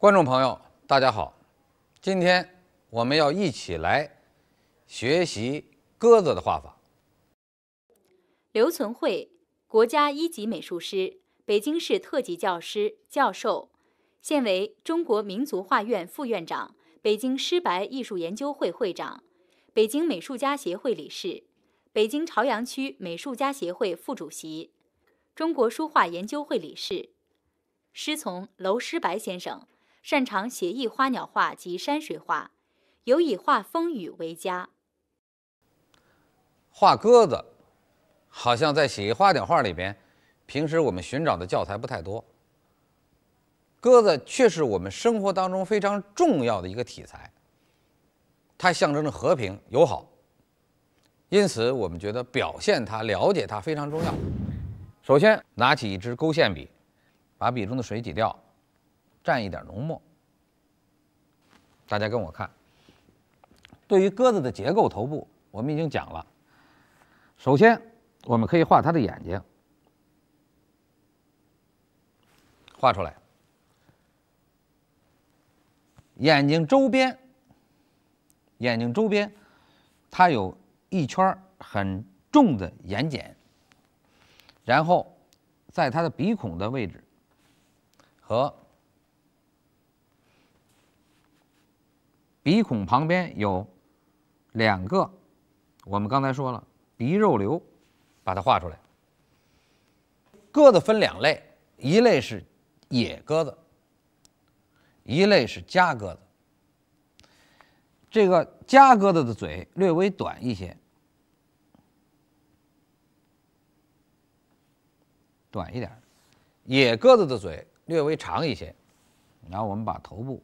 观众朋友，大家好！今天我们要一起来学习鸽子的画法。刘存惠，国家一级美术师，北京市特级教师、教授，现为中国民族画院副院长、北京师白艺术研究会会长、北京美术家协会理事、北京朝阳区美术家协会副主席、中国书画研究会理事，师从娄师白先生。擅长写意花鸟画及山水画，尤以画风雨为佳。画鸽子，好像在写意花鸟画里边，平时我们寻找的教材不太多。鸽子却是我们生活当中非常重要的一个题材，它象征着和平友好，因此我们觉得表现它、了解它非常重要。首先，拿起一支勾线笔，把笔中的水挤掉。蘸一点浓墨，大家跟我看。对于鸽子的结构，头部我们已经讲了。首先，我们可以画它的眼睛，画出来。眼睛周边，眼睛周边，它有一圈很重的眼睑。然后，在它的鼻孔的位置和。鼻孔旁边有两个，我们刚才说了鼻肉瘤，把它画出来。鸽子分两类，一类是野鸽子，一类是家鸽子。这个家鸽子的嘴略微短一些，短一点；野鸽子的嘴略微长一些。然后我们把头部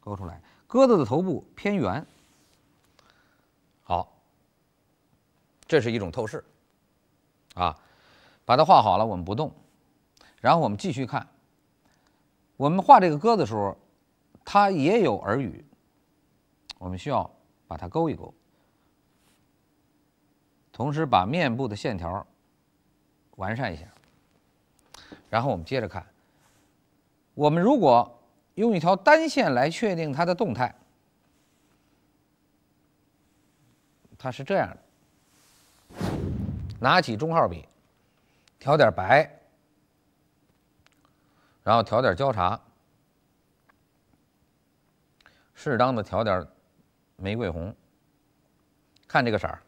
勾出来。鸽子的头部偏圆，好，这是一种透视啊。把它画好了，我们不动，然后我们继续看。我们画这个鸽子的时候，它也有耳语，我们需要把它勾一勾，同时把面部的线条完善一下。然后我们接着看，我们如果。用一条单线来确定它的动态，它是这样的。拿起中号笔，调点白，然后调点焦茶，适当的调点玫瑰红。看这个色儿，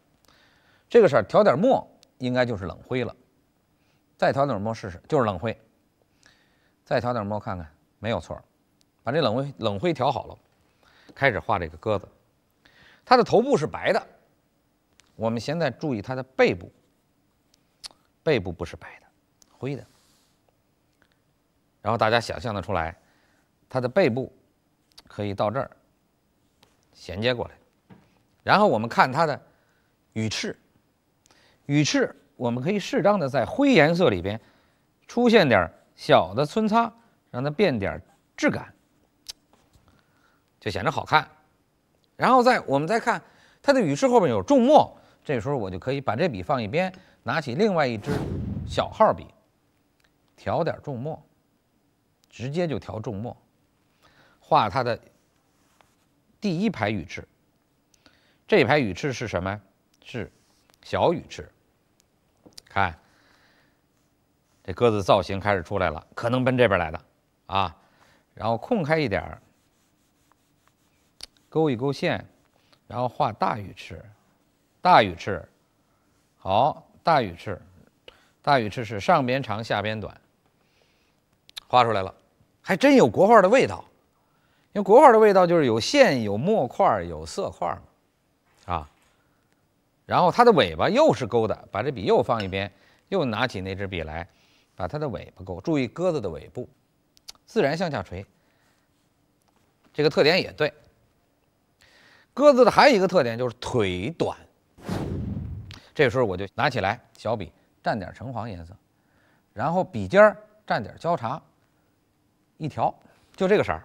这个色儿调点墨，应该就是冷灰了。再调点墨试试，就是冷灰。再调点墨看看，没有错。把这冷灰冷灰调好了，开始画这个鸽子。它的头部是白的，我们现在注意它的背部，背部不是白的，灰的。然后大家想象的出来，它的背部可以到这儿衔接过来。然后我们看它的羽翅，羽翅我们可以适当的在灰颜色里边出现点小的皴擦，让它变点质感。就显着好看，然后再我们再看它的羽翅后面有重墨，这时候我就可以把这笔放一边，拿起另外一支小号笔，调点重墨，直接就调重墨，画它的第一排羽翅。这一排羽翅是什么？是小羽翅。看，这鸽子造型开始出来了，可能奔这边来的啊，然后空开一点。勾一勾线，然后画大羽翅，大羽翅，好，大羽翅，大羽翅是上边长，下边短，画出来了，还真有国画的味道，因为国画的味道就是有线、有墨块、有色块嘛，啊，然后它的尾巴又是勾的，把这笔又放一边，又拿起那支笔来，把它的尾巴勾，注意鸽子的尾部，自然向下垂，这个特点也对。鸽子的还有一个特点就是腿短。这时候我就拿起来小笔，蘸点橙黄颜色，然后笔尖蘸点焦茶，一调就这个色儿，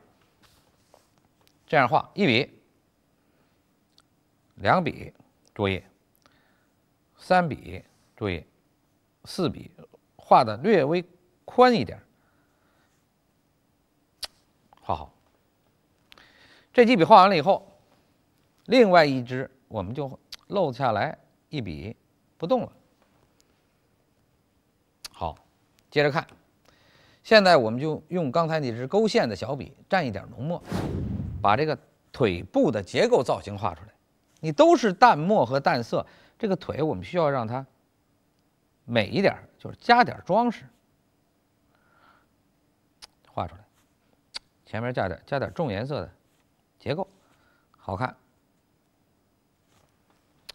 这样画一笔，两笔，注意，三笔，注意，四笔，画的略微宽一点，画好。这几笔画完了以后。另外一只我们就漏下来一笔，不动了。好，接着看。现在我们就用刚才那只勾线的小笔，蘸一点浓墨，把这个腿部的结构造型画出来。你都是淡墨和淡色，这个腿我们需要让它美一点，就是加点装饰，画出来。前面加点加点重颜色的结构，好看。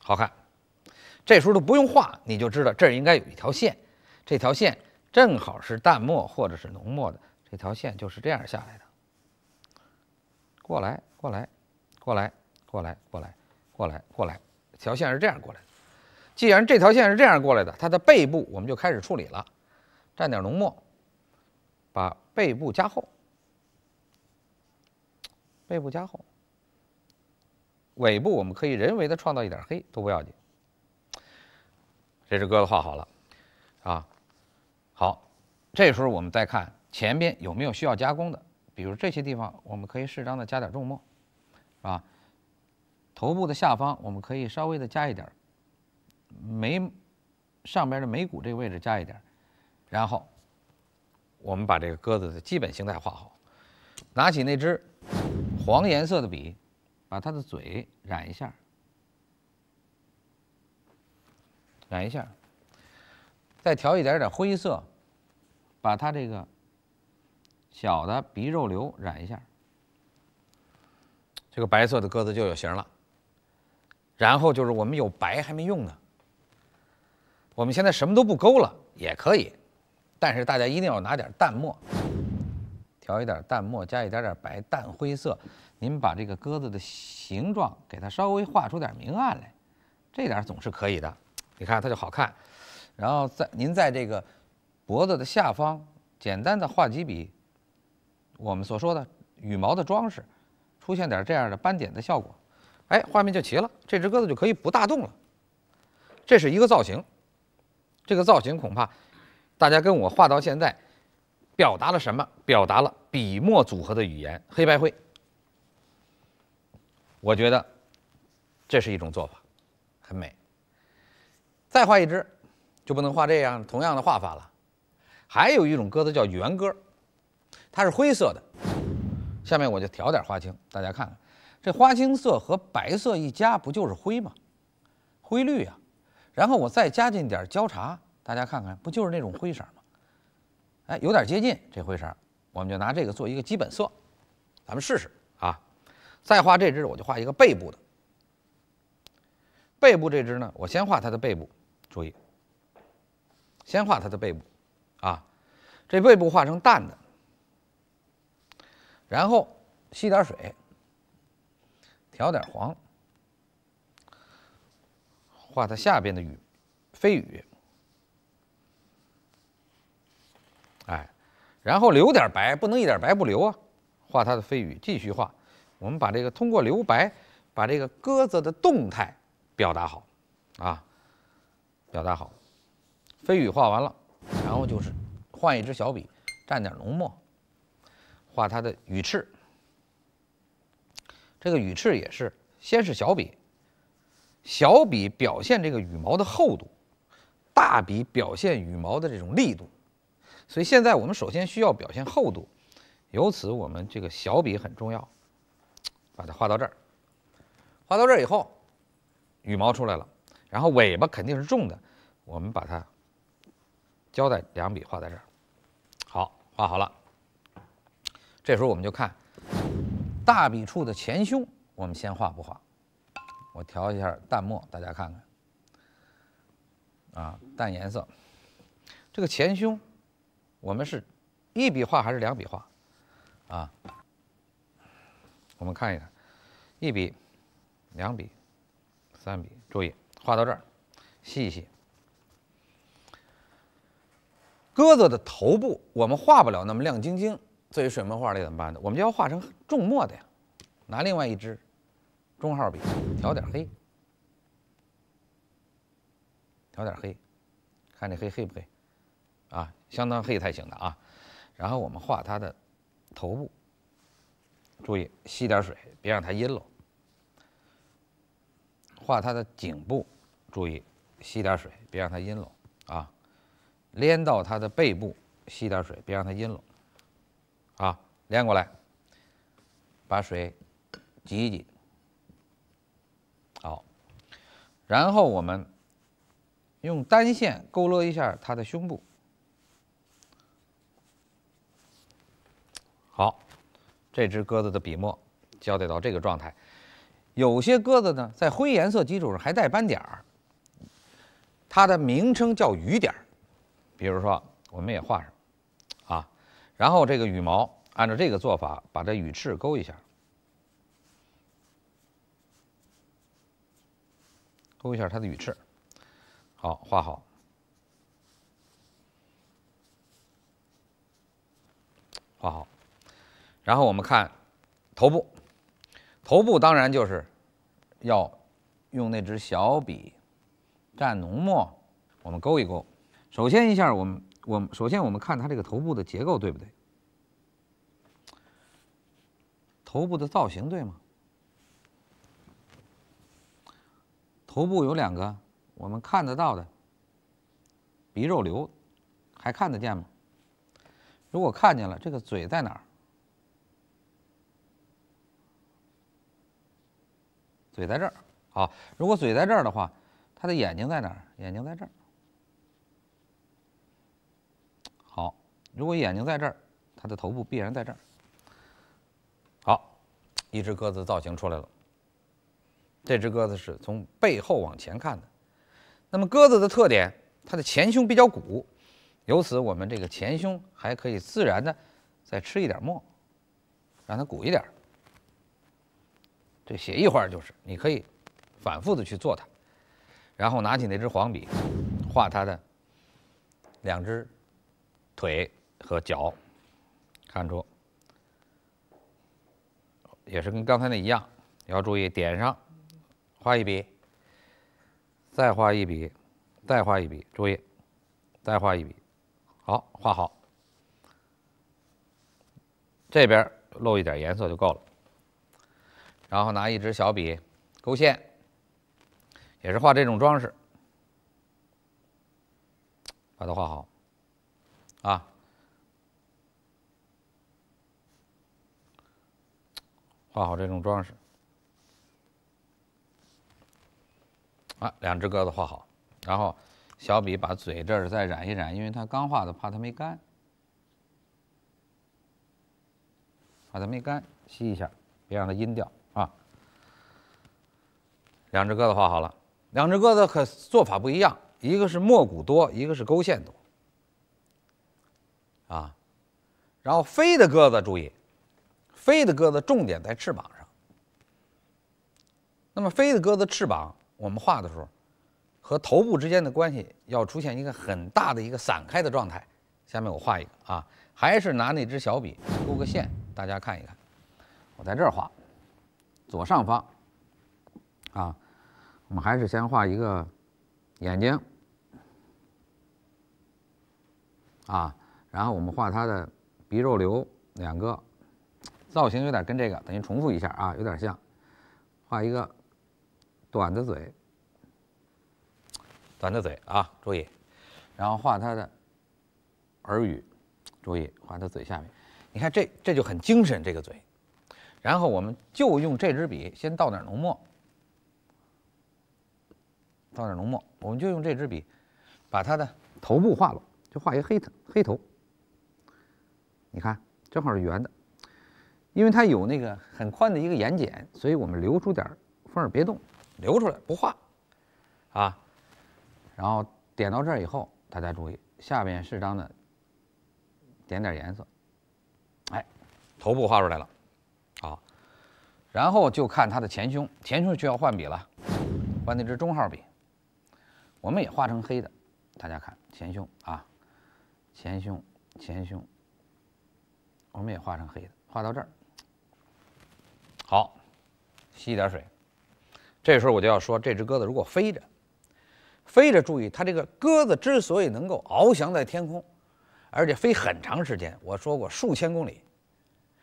好看，这时候都不用画，你就知道这儿应该有一条线，这条线正好是淡墨或者是浓墨的，这条线就是这样下来的。过来，过来，过来，过来，过来，过来，过来，条线是这样过来的。既然这条线是这样过来的，它的背部我们就开始处理了，蘸点浓墨，把背部加厚，背部加厚。尾部我们可以人为的创造一点黑都不要紧。这只鸽子画好了，啊，好，这时候我们再看前边有没有需要加工的，比如这些地方我们可以适当的加点重墨，啊，头部的下方我们可以稍微的加一点眉，上边的眉骨这个位置加一点，然后我们把这个鸽子的基本形态画好。拿起那只黄颜色的笔。把它的嘴染一下，染一下，再调一点点灰色，把它这个小的鼻肉瘤染一下，这个白色的鸽子就有形了。然后就是我们有白还没用呢，我们现在什么都不勾了也可以，但是大家一定要拿点淡墨，调一点淡墨，加一点点白淡灰色。您把这个鸽子的形状给它稍微画出点明暗来，这点总是可以的，你看它就好看。然后在您在这个脖子的下方，简单的画几笔，我们所说的羽毛的装饰，出现点这样的斑点的效果，哎，画面就齐了。这只鸽子就可以不大动了。这是一个造型，这个造型恐怕大家跟我画到现在，表达了什么？表达了笔墨组合的语言，黑白灰。我觉得这是一种做法，很美。再画一只，就不能画这样同样的画法了。还有一种鸽子叫圆鸽，它是灰色的。下面我就调点花青，大家看看，这花青色和白色一加，不就是灰吗？灰绿啊。然后我再加进点焦茶，大家看看，不就是那种灰色吗？哎，有点接近这灰色，我们就拿这个做一个基本色，咱们试试。再画这只，我就画一个背部的。背部这只呢，我先画它的背部，注意，先画它的背部，啊，这背部画成淡的，然后吸点水，调点黄，画它下边的雨，飞雨。哎，然后留点白，不能一点白不留啊，画它的飞羽，继续画。我们把这个通过留白，把这个鸽子的动态表达好，啊，表达好。飞羽画完了，然后就是换一支小笔，蘸点浓墨，画它的羽翅。这个羽翅也是，先是小笔，小笔表现这个羽毛的厚度，大笔表现羽毛的这种力度。所以现在我们首先需要表现厚度，由此我们这个小笔很重要。把它画到这儿，画到这儿以后，羽毛出来了，然后尾巴肯定是重的，我们把它交代两笔画在这儿，好，画好了。这时候我们就看大笔处的前胸，我们先画不画？我调一下淡墨，大家看看。啊，淡颜色，这个前胸，我们是一笔画还是两笔画？啊？我们看一看，一笔、两笔、三笔，注意画到这儿，细一细。鸽子的头部我们画不了那么亮晶晶，作为水墨画里怎么办呢？我们就要画成重墨的呀。拿另外一支中号笔，调点黑，调点黑，看这黑黑不黑？啊，相当黑才行的啊。然后我们画它的头部。注意吸点水，别让它阴了。画它的颈部，注意吸点水，别让它阴了。啊，连到它的背部，吸点水，别让它阴了。啊，连过来，把水挤一挤。好，然后我们用单线勾勒一下它的胸部。好。这只鸽子的笔墨交代到这个状态，有些鸽子呢，在灰颜色基础上还带斑点儿，它的名称叫雨点儿。比如说，我们也画上啊，然后这个羽毛按照这个做法，把这羽翅勾一下，勾一下它的羽翅，好画好，画好。然后我们看头部，头部当然就是要用那支小笔蘸浓墨，我们勾一勾。首先一下，我们我们首先我们看它这个头部的结构对不对？头部的造型对吗？头部有两个我们看得到的鼻肉瘤，还看得见吗？如果看见了，这个嘴在哪儿？嘴在这儿，好。如果嘴在这儿的话，它的眼睛在哪儿？眼睛在这儿，好。如果眼睛在这儿，它的头部必然在这儿，好。一只鸽子造型出来了。这只鸽子是从背后往前看的。那么鸽子的特点，它的前胸比较鼓，由此我们这个前胸还可以自然的再吃一点墨，让它鼓一点。这写一会儿就是，你可以反复的去做它，然后拿起那支黄笔画它的两只腿和脚，看出也是跟刚才那一样，要注意点上，画一笔，再画一笔，再画一笔，注意，再画一笔，好画好，这边露一点颜色就够了。然后拿一支小笔勾线，也是画这种装饰，把它画好，啊，画好这种装饰，啊，两只鸽子画好，然后小笔把嘴这儿再染一染，因为它刚画的，怕它没干，怕它没干，吸一下，别让它阴掉。两只鸽子画好了，两只鸽子可做法不一样，一个是墨骨多，一个是勾线多，啊，然后飞的鸽子注意，飞的鸽子重点在翅膀上。那么飞的鸽子翅膀，我们画的时候，和头部之间的关系要出现一个很大的一个散开的状态。下面我画一个啊，还是拿那支小笔勾个线，大家看一看，我在这儿画，左上方。啊，我们还是先画一个眼睛啊，然后我们画它的鼻肉瘤两个，造型有点跟这个等于重复一下啊，有点像，画一个短的嘴，短的嘴啊，注意，然后画它的耳语，注意画他嘴下面，你看这这就很精神这个嘴，然后我们就用这支笔先倒点浓墨。倒点浓墨，我们就用这支笔，把它的头部画了，就画一黑头黑头。你看，正好是圆的，因为它有那个很宽的一个眼睑，所以我们留出点缝儿别动，留出来不画，啊，然后点到这儿以后，大家注意下边适当的点点颜色，哎，头部画出来了，好，然后就看他的前胸，前胸就要换笔了，换那支中号笔。我们也画成黑的，大家看前胸啊，前胸前胸，我们也画成黑的，画到这儿。好，吸一点水。这时候我就要说，这只鸽子如果飞着，飞着，注意它这个鸽子之所以能够翱翔在天空，而且飞很长时间，我说过数千公里。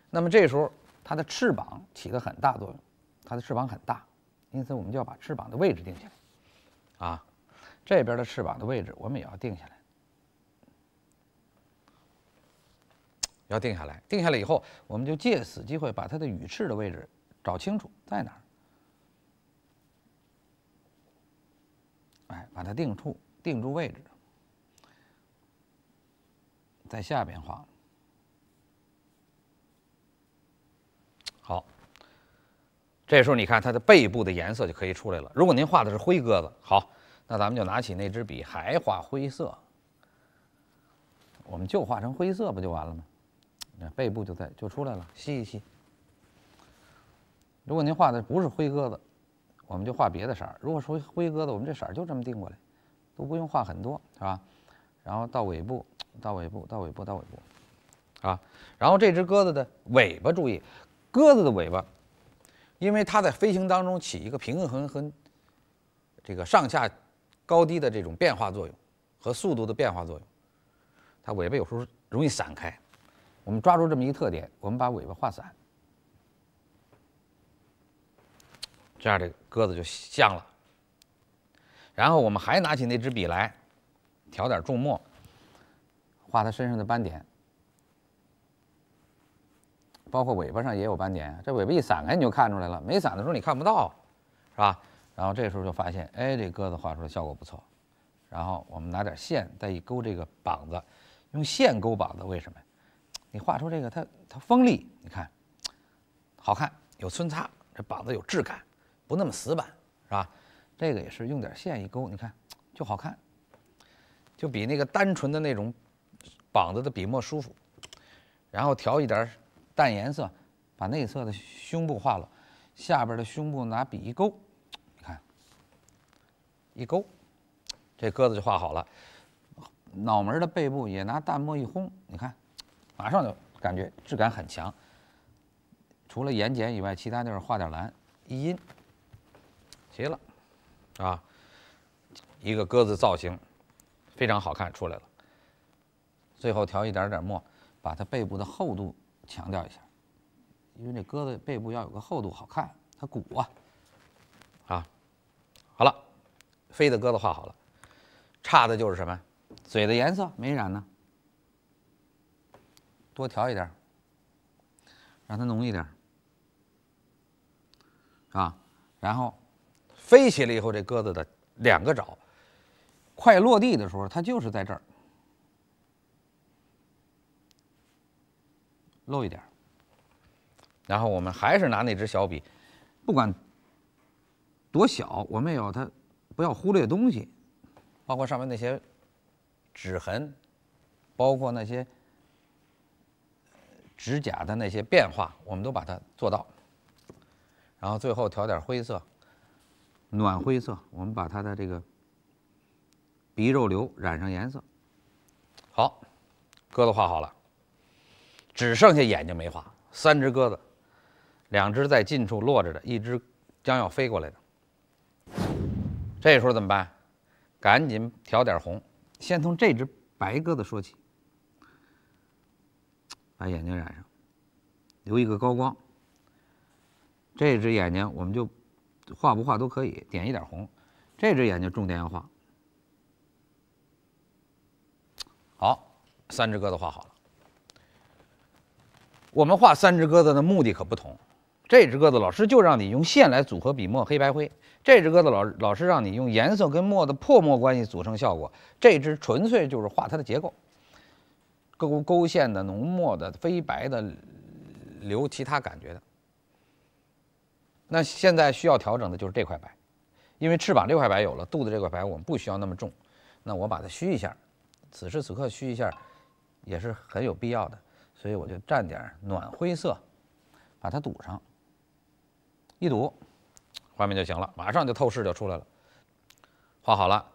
那么这时候它的翅膀起个很大作用，它的翅膀很大，因此我们就要把翅膀的位置定下来，啊。这边的翅膀的位置，我们也要定下来，要定下来。定下来以后，我们就借此机会把它的羽翅的位置找清楚，在哪儿？哎，把它定住，定住位置，在下边画。好，这时候你看它的背部的颜色就可以出来了。如果您画的是灰鸽子，好。那咱们就拿起那支笔，还画灰色，我们就画成灰色不就完了吗？那背部就在就出来了，吸一吸。如果您画的不是灰鸽子，我们就画别的色儿。如果说灰鸽子，我们这色儿就这么定过来，都不用画很多，是吧？然后到尾部，到尾部，到尾部，到尾部，啊。然后这只鸽子的尾巴，注意，鸽子的尾巴，因为它在飞行当中起一个平衡和这个上下。高低的这种变化作用和速度的变化作用，它尾巴有时候容易散开。我们抓住这么一个特点，我们把尾巴画散，这样这鸽子就像了。然后我们还拿起那支笔来，调点重墨，画它身上的斑点，包括尾巴上也有斑点。这尾巴一散开，你就看出来了。没散的时候你看不到，是吧？然后这时候就发现，哎，这鸽子画出来效果不错。然后我们拿点线再一勾这个膀子，用线勾膀子为什么？你画出这个它它锋利，你看好看，有皴擦，这膀子有质感，不那么死板，是吧？这个也是用点线一勾，你看就好看，就比那个单纯的那种膀子的笔墨舒服。然后调一点淡颜色，把内侧的胸部画了，下边的胸部拿笔一勾。一勾，这鸽子就画好了。脑门的背部也拿淡墨一烘，你看，马上就感觉质感很强。除了眼睑以外，其他地方画点蓝，一阴，齐了，啊，一个鸽子造型非常好看出来了。最后调一点点墨，把它背部的厚度强调一下，因为这鸽子背部要有个厚度好看，它鼓啊，啊，好了。飞的鸽子画好了，差的就是什么？嘴的颜色没染呢，多调一点，让它浓一点，啊，然后飞起来以后，这鸽子的两个爪，快落地的时候，它就是在这儿，露一点。然后我们还是拿那支小笔，不管多小，我们有它。不要忽略东西，包括上面那些指痕，包括那些指甲的那些变化，我们都把它做到。然后最后调点灰色，暖灰色，我们把它的这个鼻肉瘤染上颜色。好，鸽子画好了，只剩下眼睛没画。三只鸽子，两只在近处落着的，一只将要飞过来的。这时候怎么办？赶紧调点红，先从这只白鸽子说起，把眼睛染上，留一个高光。这只眼睛我们就画不画都可以，点一点红。这只眼睛重点要画。好，三只鸽子画好了。我们画三只鸽子的目的可不同。这只鸽子，老师就让你用线来组合笔墨黑白灰。这只鸽子老老师让你用颜色跟墨的破墨关系组成效果。这只纯粹就是画它的结构，勾勾线的、浓墨的、飞白的、留其他感觉的。那现在需要调整的就是这块白，因为翅膀这块白有了，肚子这块白我们不需要那么重。那我把它虚一下，此时此刻虚一下也是很有必要的，所以我就蘸点暖灰色，把它堵上。一读，画面就行了，马上就透视就出来了。画好了，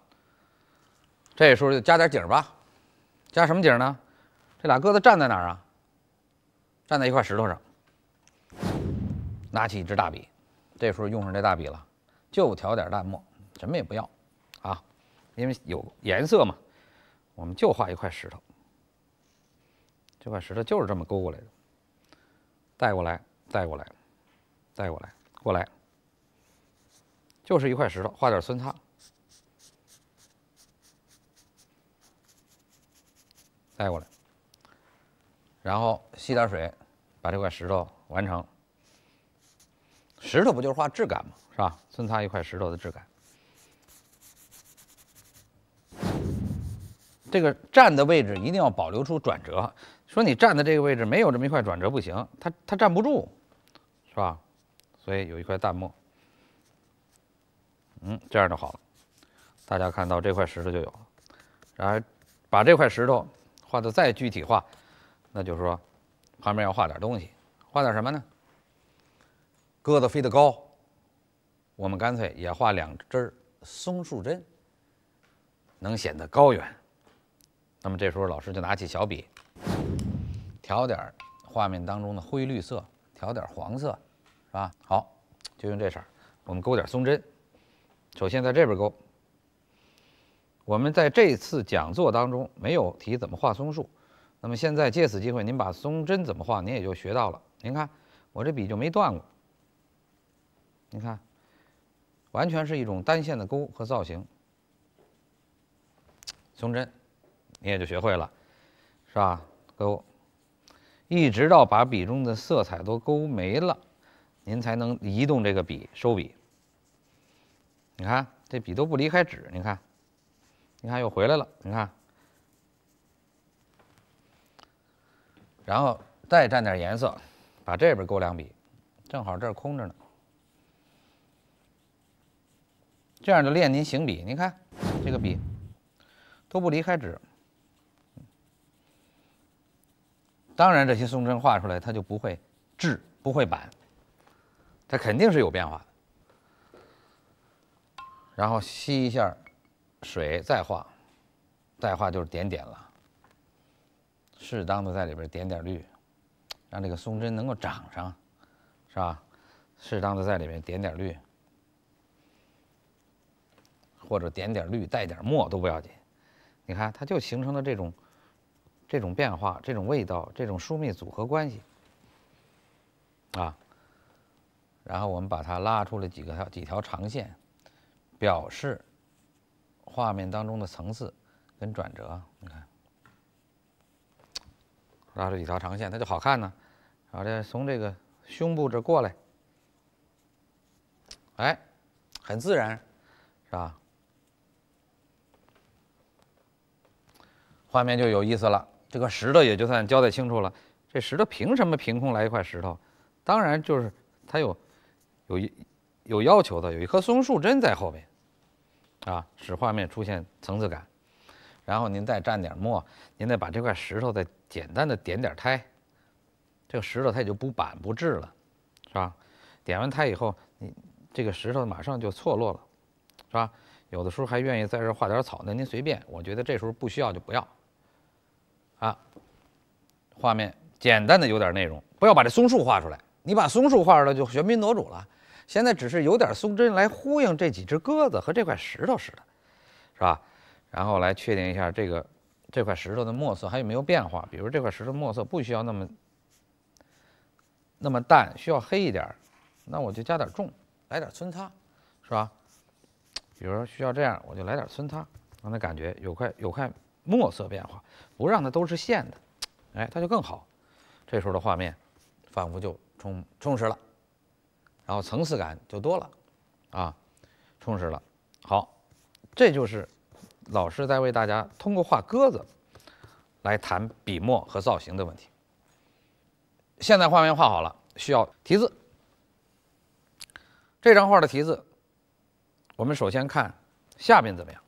这时候就加点景儿吧。加什么景呢？这俩鸽子站在哪儿啊？站在一块石头上。拿起一支大笔，这时候用上这大笔了，就调点淡墨，什么也不要啊，因为有颜色嘛。我们就画一块石头。这块石头就是这么勾过来的，带过来，带过来，带过来。过来，就是一块石头，画点皴擦，带过来，然后吸点水，把这块石头完成。石头不就是画质感吗？是吧？孙擦一块石头的质感。这个站的位置一定要保留出转折。说你站的这个位置没有这么一块转折不行，它它站不住，是吧？所以有一块淡墨，嗯，这样就好了。大家看到这块石头就有了。然而，把这块石头画的再具体化，那就是说，旁边要画点东西，画点什么呢？鸽子飞得高，我们干脆也画两只松树针，能显得高远。那么这时候老师就拿起小笔，调点画面当中的灰绿色，调点黄色。是吧？好，就用这色儿，我们勾点松针。首先在这边勾。我们在这次讲座当中没有提怎么画松树，那么现在借此机会，您把松针怎么画，您也就学到了。您看，我这笔就没断过。你看，完全是一种单线的勾和造型。松针，你也就学会了，是吧？勾，一直到把笔中的色彩都勾没了。您才能移动这个笔，收笔。你看这笔都不离开纸，你看，你看又回来了，你看，然后再蘸点颜色，把这边勾两笔，正好这儿空着呢。这样就练您行笔。您看这个笔都不离开纸。当然，这些松针画出来，它就不会滞，不会板。它肯定是有变化，的。然后吸一下水，再画，再画就是点点了。适当的在里边点点绿，让这个松针能够长上，是吧？适当的在里面点点绿，或者点点绿带点墨都不要紧。你看，它就形成了这种这种变化、这种味道、这种疏密组合关系，啊。然后我们把它拉出了几个条几条长线，表示画面当中的层次跟转折。你看，拉出几条长线，它就好看呢。然后从这个胸部这过来，哎，很自然，是吧？画面就有意思了。这个石头也就算交代清楚了。这石头凭什么凭空来一块石头？当然就是它有。有一有要求的，有一棵松树针在后面，啊，使画面出现层次感。然后您再蘸点墨，您再把这块石头再简单的点点胎，这个石头它也就不板不滞了，是吧？点完胎以后，你这个石头马上就错落了，是吧？有的时候还愿意在这画点草那您随便。我觉得这时候不需要就不要，啊，画面简单的有点内容，不要把这松树画出来。你把松树画出来就喧宾夺主了。现在只是有点松针来呼应这几只鸽子和这块石头似的，是吧？然后来确定一下这个这块石头的墨色还有没有变化。比如这块石头墨色不需要那么那么淡，需要黑一点儿，那我就加点重，来点皴擦，是吧？比如说需要这样，我就来点皴擦，让它感觉有块有块墨色变化，不让它都是线的，哎，它就更好。这时候的画面仿佛就充充实了。然后层次感就多了，啊，充实了。好，这就是老师在为大家通过画鸽子来谈笔墨和造型的问题。现在画面画好了，需要题字。这张画的题字，我们首先看下面怎么样。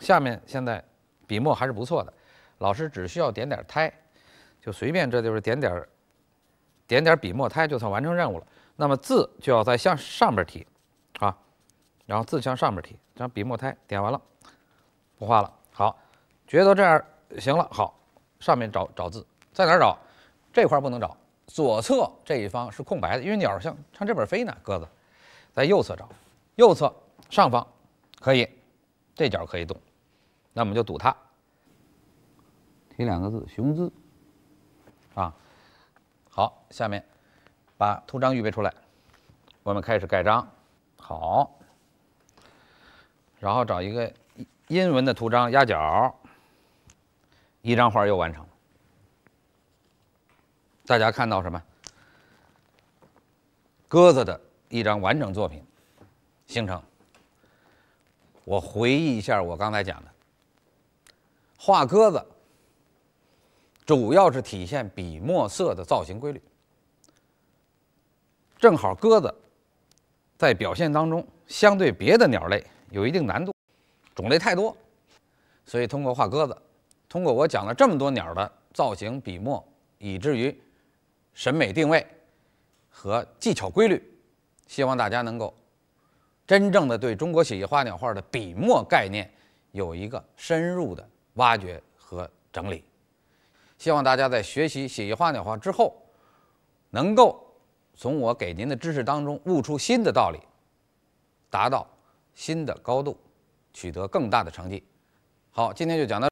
下面现在笔墨还是不错的，老师只需要点点胎，就随便，这就是点点点点笔墨胎，就算完成任务了。那么字就要在向上边提，啊，然后字向上边提，将笔墨胎点完了，不画了。好，觉得这样行了。好，上面找找字，在哪儿找？这块不能找，左侧这一方是空白的，因为鸟儿像向这边飞呢。鸽子在右侧找，右侧上方可以，这角可以动，那我们就堵它，提两个字“雄姿”，啊，好，下面。把图章预备出来，我们开始盖章，好，然后找一个英文的图章压角，一张画又完成了。大家看到什么？鸽子的一张完整作品形成。我回忆一下我刚才讲的，画鸽子主要是体现笔墨色的造型规律。正好鸽子在表现当中相对别的鸟类有一定难度，种类太多，所以通过画鸽子，通过我讲了这么多鸟的造型、笔墨，以至于审美定位和技巧规律，希望大家能够真正的对中国写意花鸟画的笔墨概念有一个深入的挖掘和整理。希望大家在学习写意花鸟画之后，能够。从我给您的知识当中悟出新的道理，达到新的高度，取得更大的成绩。好，今天就讲到。